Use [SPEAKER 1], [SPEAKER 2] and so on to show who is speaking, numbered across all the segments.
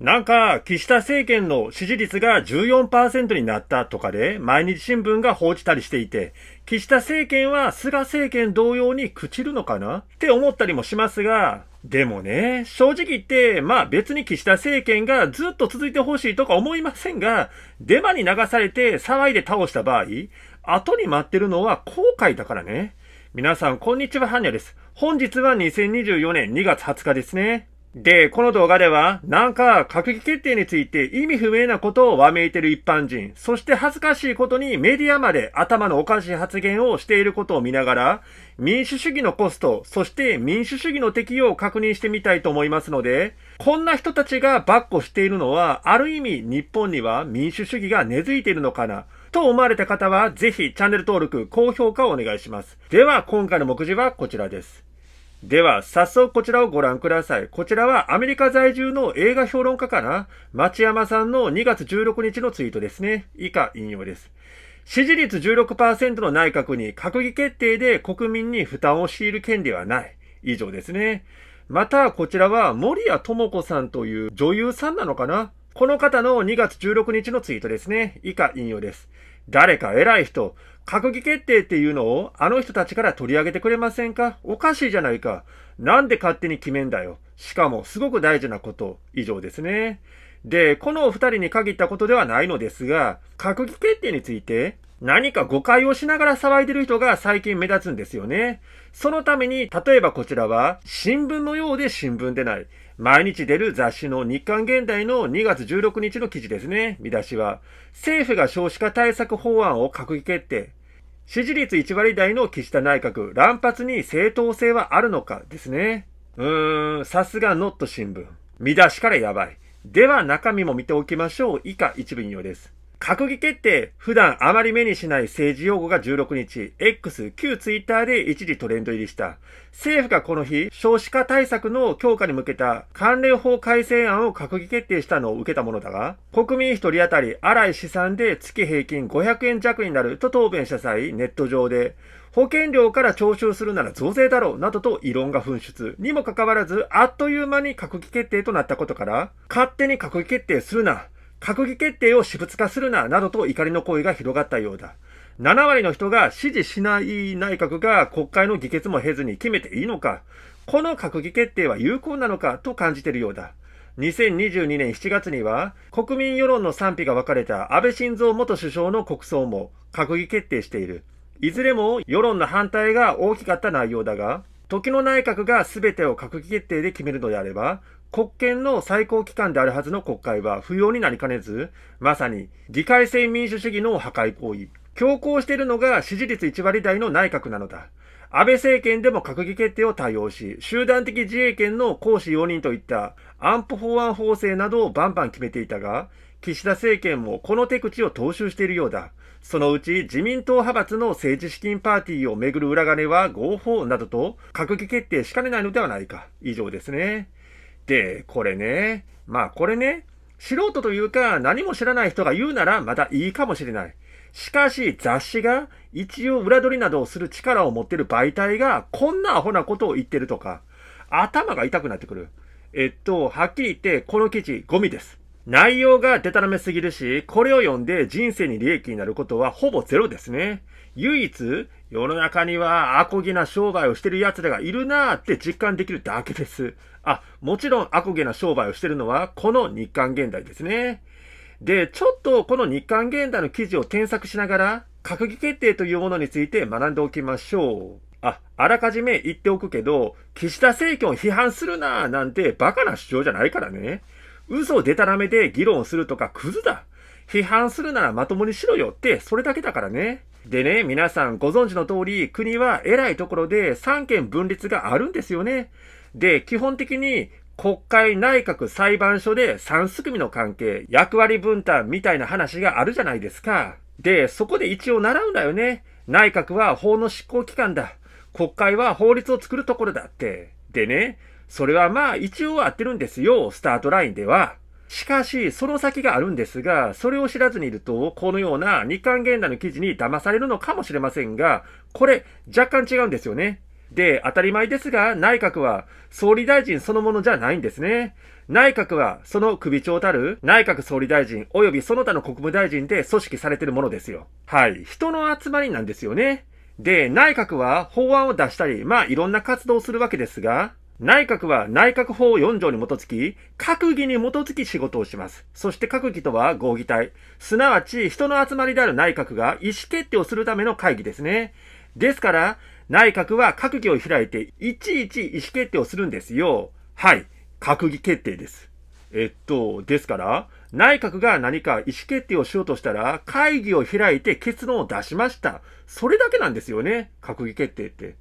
[SPEAKER 1] なんか、岸田政権の支持率が14%になったとかで、毎日新聞が報じたりしていて、岸田政権は菅政権同様に朽ちるのかなって思ったりもしますが、でもね、正直言って、まあ別に岸田政権がずっと続いてほしいとか思いませんが、デマに流されて騒いで倒した場合、後に待ってるのは後悔だからね。皆さん、こんにちは、ハニャです。本日は2024年2月20日ですね。で、この動画では、なんか、閣議決定について意味不明なことをわめいてる一般人、そして恥ずかしいことにメディアまで頭のおかしい発言をしていることを見ながら、民主主義のコスト、そして民主主義の適用を確認してみたいと思いますので、こんな人たちがバッコしているのは、ある意味日本には民主主義が根付いているのかな、と思われた方は、ぜひチャンネル登録、高評価をお願いします。では、今回の目次はこちらです。では、早速こちらをご覧ください。こちらはアメリカ在住の映画評論家かな町山さんの2月16日のツイートですね。以下引用です。支持率16%の内閣に閣議決定で国民に負担を強いる権利はない。以上ですね。また、こちらは森谷智子さんという女優さんなのかなこの方の2月16日のツイートですね。以下引用です。誰か偉い人、閣議決定っていうのをあの人たちから取り上げてくれませんかおかしいじゃないか。なんで勝手に決めんだよ。しかもすごく大事なこと。以上ですね。で、このお二人に限ったことではないのですが、閣議決定について何か誤解をしながら騒いでる人が最近目立つんですよね。そのために、例えばこちらは、新聞のようで新聞でない。毎日出る雑誌の日刊現代の2月16日の記事ですね。見出しは、政府が少子化対策法案を閣議決定。支持率1割台の岸田内閣、乱発に正当性はあるのかですね。うーん、さすがノット新聞。見出しからやばい。では中身も見ておきましょう。以下一部引用です。閣議決定、普段あまり目にしない政治用語が16日、X、旧ツイッターで一時トレンド入りした。政府がこの日、少子化対策の強化に向けた関連法改正案を閣議決定したのを受けたものだが、国民一人当たり荒い資産で月平均500円弱になると答弁した際、ネット上で、保険料から徴収するなら増税だろうなどと異論が噴出。にもかかわらず、あっという間に閣議決定となったことから、勝手に閣議決定するな。閣議決定を私物化するな、などと怒りの声が広がったようだ。7割の人が支持しない内閣が国会の議決も経ずに決めていいのか、この閣議決定は有効なのかと感じているようだ。2022年7月には、国民世論の賛否が分かれた安倍晋三元首相の国葬も閣議決定している。いずれも世論の反対が大きかった内容だが、時の内閣が全てを閣議決定で決めるのであれば、国権の最高機関であるはずの国会は不要になりかねず、まさに議会制民主主義の破壊行為。強行しているのが支持率1割台の内閣なのだ。安倍政権でも閣議決定を対応し、集団的自衛権の行使容認といった安保法案法制などをバンバン決めていたが、岸田政権もこの手口を踏襲しているようだ。そのうち自民党派閥の政治資金パーティーをめぐる裏金は合法などと閣議決定しかねないのではないか。以上ですね。で、これね、まあこれね、素人というか何も知らない人が言うならまだいいかもしれない。しかし雑誌が一応裏取りなどをする力を持ってる媒体がこんなアホなことを言ってるとか、頭が痛くなってくる。えっと、はっきり言ってこの記事ゴミです。内容がデタラメすぎるし、これを読んで人生に利益になることはほぼゼロですね。唯一、世の中にはアコギな商売をしてる奴らがいるなーって実感できるだけです。あ、もちろんアコギな商売をしてるのはこの日刊現代ですね。で、ちょっとこの日刊現代の記事を添削しながら、閣議決定というものについて学んでおきましょう。あ、あらかじめ言っておくけど、岸田政権を批判するなーなんてバカな主張じゃないからね。嘘をでたらめで議論するとかクズだ。批判するならまともにしろよって、それだけだからね。でね、皆さんご存知の通り、国は偉いところで三権分立があるんですよね。で、基本的に国会、内閣、裁判所で三すくみの関係、役割分担みたいな話があるじゃないですか。で、そこで一応習うんだよね。内閣は法の執行機関だ。国会は法律を作るところだって。でね、それはまあ一応合ってるんですよ、スタートラインでは。しかし、その先があるんですが、それを知らずにいると、このような日韓現代の記事に騙されるのかもしれませんが、これ、若干違うんですよね。で、当たり前ですが、内閣は総理大臣そのものじゃないんですね。内閣はその首長たる内閣総理大臣及びその他の国務大臣で組織されてるものですよ。はい。人の集まりなんですよね。で、内閣は法案を出したり、まあいろんな活動をするわけですが、内閣は内閣法4条に基づき、閣議に基づき仕事をします。そして閣議とは合議体。すなわち、人の集まりである内閣が意思決定をするための会議ですね。ですから、内閣は閣議を開いて、いちいち意思決定をするんですよ。はい。閣議決定です。えっと、ですから、内閣が何か意思決定をしようとしたら、会議を開いて結論を出しました。それだけなんですよね。閣議決定って。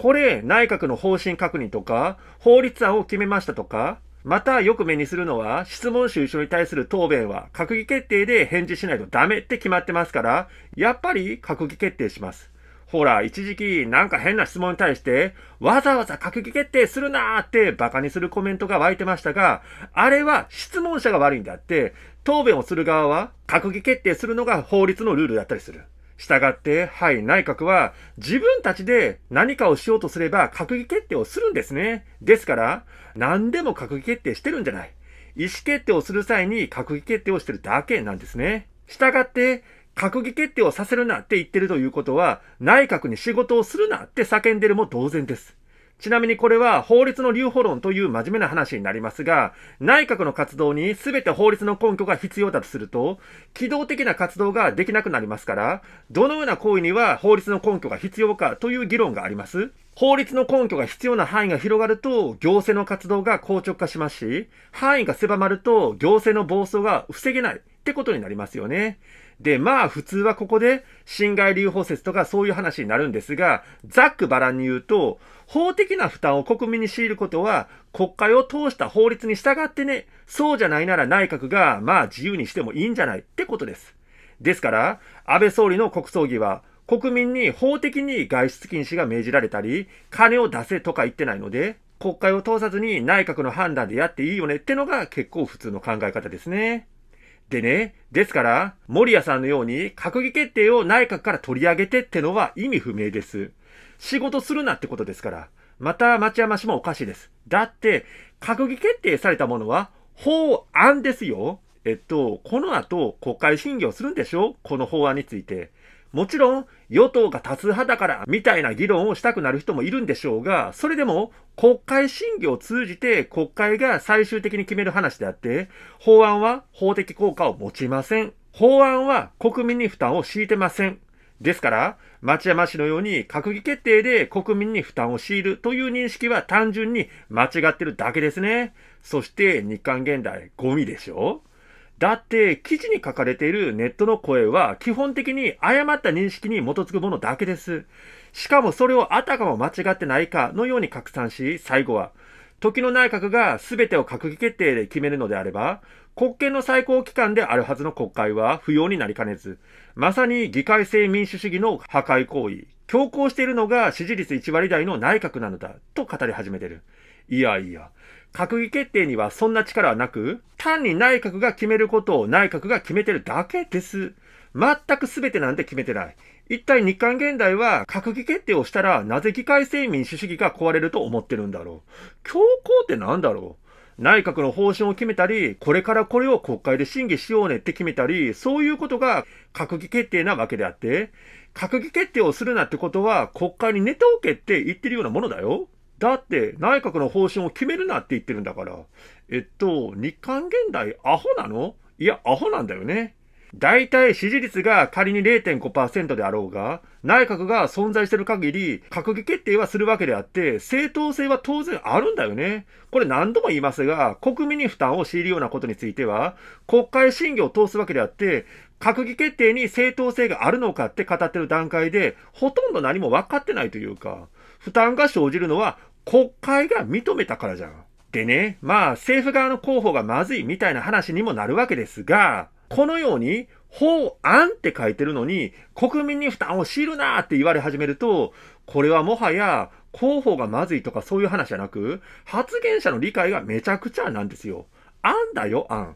[SPEAKER 1] これ、内閣の方針確認とか、法律案を決めましたとか、またよく目にするのは、質問集書に対する答弁は、閣議決定で返事しないとダメって決まってますから、やっぱり閣議決定します。ほら、一時期なんか変な質問に対して、わざわざ閣議決定するなーって馬鹿にするコメントが湧いてましたが、あれは質問者が悪いんであって、答弁をする側は閣議決定するのが法律のルールだったりする。従って、はい、内閣は自分たちで何かをしようとすれば閣議決定をするんですね。ですから、何でも閣議決定してるんじゃない。意思決定をする際に閣議決定をしてるだけなんですね。従って、閣議決定をさせるなって言ってるということは、内閣に仕事をするなって叫んでるも同然です。ちなみにこれは法律の留保論という真面目な話になりますが、内閣の活動に全て法律の根拠が必要だとすると、機動的な活動ができなくなりますから、どのような行為には法律の根拠が必要かという議論があります。法律の根拠が必要な範囲が広がると、行政の活動が硬直化しますし、範囲が狭まると、行政の暴走が防げないってことになりますよね。で、まあ普通はここで侵害留保説とかそういう話になるんですが、ざっくばらんに言うと、法的な負担を国民に強いることは国会を通した法律に従ってね、そうじゃないなら内閣がまあ自由にしてもいいんじゃないってことです。ですから、安倍総理の国葬儀は国民に法的に外出禁止が命じられたり、金を出せとか言ってないので、国会を通さずに内閣の判断でやっていいよねってのが結構普通の考え方ですね。でね、ですから、森谷さんのように閣議決定を内閣から取り上げてってのは意味不明です。仕事するなってことですから。また町山氏もおかしいです。だって、閣議決定されたものは法案ですよ。えっと、この後国会審議をするんでしょこの法案について。もちろん、与党が多数派だから、みたいな議論をしたくなる人もいるんでしょうが、それでも、国会審議を通じて国会が最終的に決める話であって、法案は法的効果を持ちません。法案は国民に負担を強いてません。ですから、町山氏のように閣議決定で国民に負担を強いるという認識は単純に間違ってるだけですね。そして日韓現代ゴミでしょだって、記事に書かれているネットの声は、基本的に誤った認識に基づくものだけです。しかもそれをあたかも間違ってないかのように拡散し、最後は、時の内閣が全てを閣議決定で決めるのであれば、国権の最高機関であるはずの国会は不要になりかねず、まさに議会制民主主義の破壊行為、強行しているのが支持率1割台の内閣なのだ、と語り始めてる。いやいや。閣議決定にはそんな力はなく、単に内閣が決めることを内閣が決めてるだけです。全く全てなんて決めてない。一体日韓現代は閣議決定をしたらなぜ議会制民主主義が壊れると思ってるんだろう。強行って何だろう。内閣の方針を決めたり、これからこれを国会で審議しようねって決めたり、そういうことが閣議決定なわけであって、閣議決定をするなってことは国会に寝ておけって言ってるようなものだよ。だって、内閣の方針を決めるなって言ってるんだから。えっと、日韓現代アホなのいや、アホなんだよね。大体支持率が仮に0.5%であろうが、内閣が存在してる限り、閣議決定はするわけであって、正当性は当然あるんだよね。これ何度も言いますが、国民に負担を強いるようなことについては、国会審議を通すわけであって、閣議決定に正当性があるのかって語ってる段階で、ほとんど何も分かってないというか、負担が生じるのは国会が認めたからじゃん。でね、まあ政府側の候補がまずいみたいな話にもなるわけですが、このように法案って書いてるのに国民に負担を強いるなって言われ始めると、これはもはや広報がまずいとかそういう話じゃなく、発言者の理解がめちゃくちゃなんですよ。案だよ、案。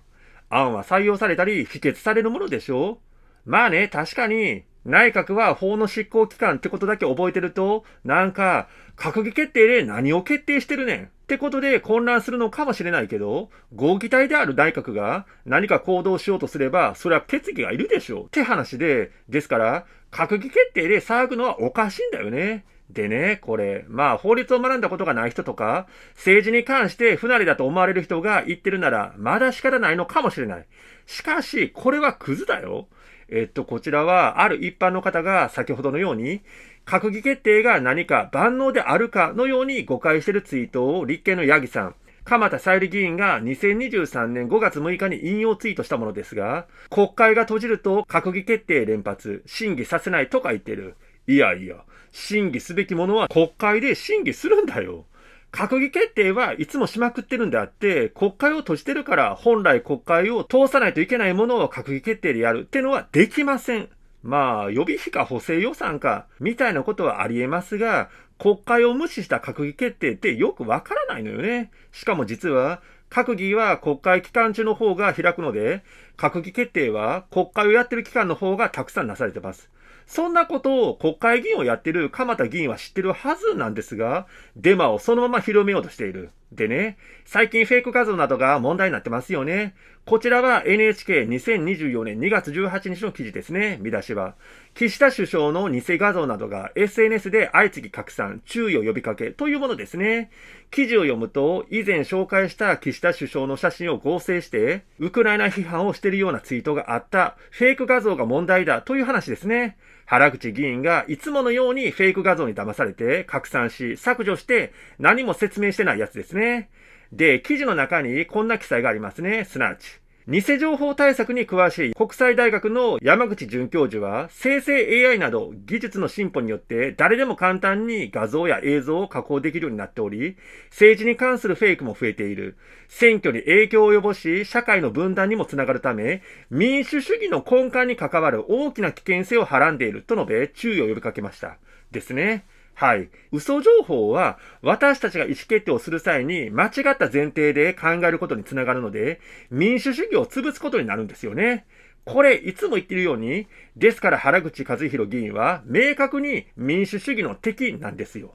[SPEAKER 1] 案は採用されたり、否決されるものでしょまあね、確かに、内閣は法の執行機関ってことだけ覚えてると、なんか、閣議決定で何を決定してるねんってことで混乱するのかもしれないけど、合議体である内閣が何か行動しようとすれば、それは決議がいるでしょうって話で、ですから、閣議決定で騒ぐのはおかしいんだよね。でね、これ、まあ法律を学んだことがない人とか、政治に関して不慣れだと思われる人が言ってるなら、まだ仕方ないのかもしれない。しかし、これはクズだよ。えっと、こちらは、ある一般の方が先ほどのように、閣議決定が何か万能であるかのように誤解しているツイートを立憲の八木さん、鎌田さゆり議員が2023年5月6日に引用ツイートしたものですが、国会が閉じると閣議決定連発、審議させないとか言ってる。いやいや、審議すべきものは国会で審議するんだよ。閣議決定はいつもしまくってるんであって、国会を閉じてるから、本来国会を通さないといけないものを閣議決定でやるってのはできません。まあ、予備費か補正予算か、みたいなことはあり得ますが、国会を無視した閣議決定ってよくわからないのよね。しかも実は、閣議は国会期間中の方が開くので、閣議決定は国会をやってる期間の方がたくさんなされてます。そんなことを国会議員をやってる鎌田議員は知ってるはずなんですが、デマをそのまま広めようとしている。でね、最近フェイク画像などが問題になってますよね。こちらは NHK2024 年2月18日の記事ですね、見出しは。岸田首相の偽画像などが SNS で相次ぎ拡散、注意を呼びかけというものですね。記事を読むと、以前紹介した岸田首相の写真を合成して、ウクライナ批判をしているようなツイートがあった、フェイク画像が問題だという話ですね。原口議員がいつものようにフェイク画像に騙されて拡散し削除して何も説明してないやつですね。で、記事の中にこんな記載がありますね。すなわち、偽情報対策に詳しい国際大学の山口准教授は、生成 AI など技術の進歩によって誰でも簡単に画像や映像を加工できるようになっており、政治に関するフェイクも増えている。選挙に影響を及ぼし、社会の分断にもつながるため、民主主義の根幹に関わる大きな危険性をはらんでいると述べ、注意を呼びかけました。ですね。はい。嘘情報は、私たちが意思決定をする際に、間違った前提で考えることにつながるので、民主主義を潰すことになるんですよね。これ、いつも言ってるように、ですから原口和弘議員は、明確に民主主義の敵なんですよ。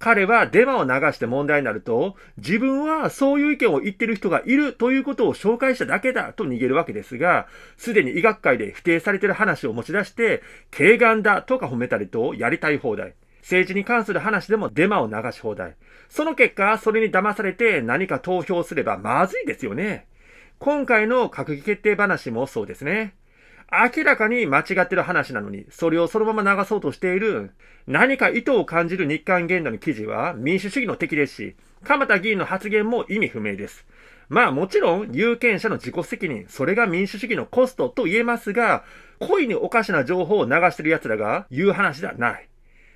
[SPEAKER 1] 彼はデマを流して問題になると、自分はそういう意見を言ってる人がいるということを紹介しただけだと逃げるわけですが、すでに医学界で否定されてる話を持ち出して、軽眼だとか褒めたりとやりたい放題。政治に関する話でもデマを流し放題。その結果、それに騙されて何か投票すればまずいですよね。今回の閣議決定話もそうですね。明らかに間違ってる話なのに、それをそのまま流そうとしている、何か意図を感じる日韓言動の記事は民主主義の敵ですし、鎌田議員の発言も意味不明です。まあもちろん、有権者の自己責任、それが民主主義のコストと言えますが、故意におかしな情報を流してる奴らが言う話ではない。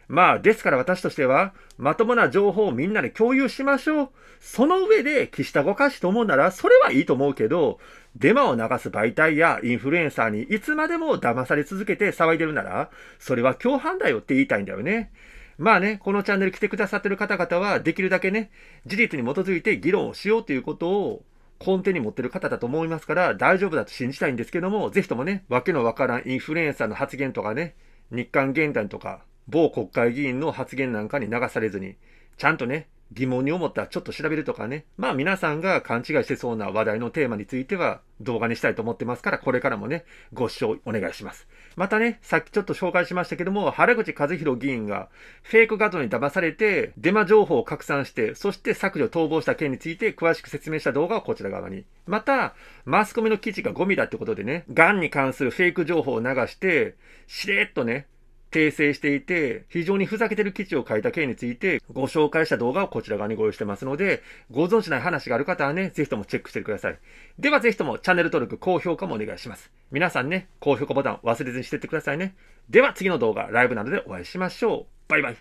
[SPEAKER 1] まあ、ですから私としては、まともな情報をみんなで共有しましょう。その上で、岸田ごかしと思うなら、それはいいと思うけど、デマを流す媒体やインフルエンサーにいつまでも騙され続けて騒いでるなら、それは共犯だよって言いたいんだよね。まあね、このチャンネル来てくださってる方々は、できるだけね、事実に基づいて議論をしようということを根底に持ってる方だと思いますから、大丈夫だと信じたいんですけども、ぜひともね、わけのわからんインフルエンサーの発言とかね、日韓現代とか、某国会議員の発言なんかに流されずに、ちゃんとね、疑問に思ったらちょっと調べるとかね、まあ皆さんが勘違いしてそうな話題のテーマについては動画にしたいと思ってますから、これからもね、ご視聴お願いします。またね、さっきちょっと紹介しましたけども、原口和弘議員がフェイク画像に騙されて、デマ情報を拡散して、そして削除逃亡した件について詳しく説明した動画をこちら側に。また、マスコミの記事がゴミだってことでね、癌に関するフェイク情報を流して、しれっとね、訂正していて、非常にふざけてる記事を書いた件について、ご紹介した動画をこちら側にご用意してますので、ご存知ない話がある方はね、ぜひともチェックしてください。ではぜひともチャンネル登録、高評価もお願いします。皆さんね、高評価ボタン忘れずにしてってくださいね。では次の動画、ライブなどでお会いしましょう。バイバイ。